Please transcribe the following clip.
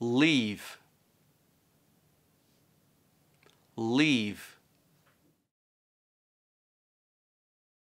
leave leave